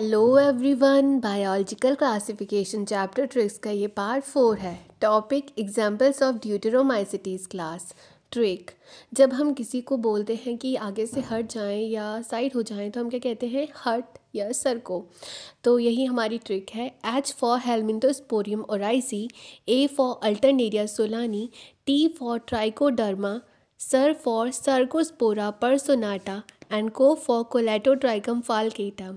hello everyone biological classification chapter tricks का ये part four है topic examples of deuteromycetes class trick जब हम किसी को बोलते हैं कि आगे से हट जाएं या साइड हो जाएं तो हम क्या कहते हैं हट या सर को तो यही हमारी ट्रिक है H for helminthosporium oryzae A for alternaria solani T for trichoderma sir for cercospora personata and co for colletotrichum फालकेटा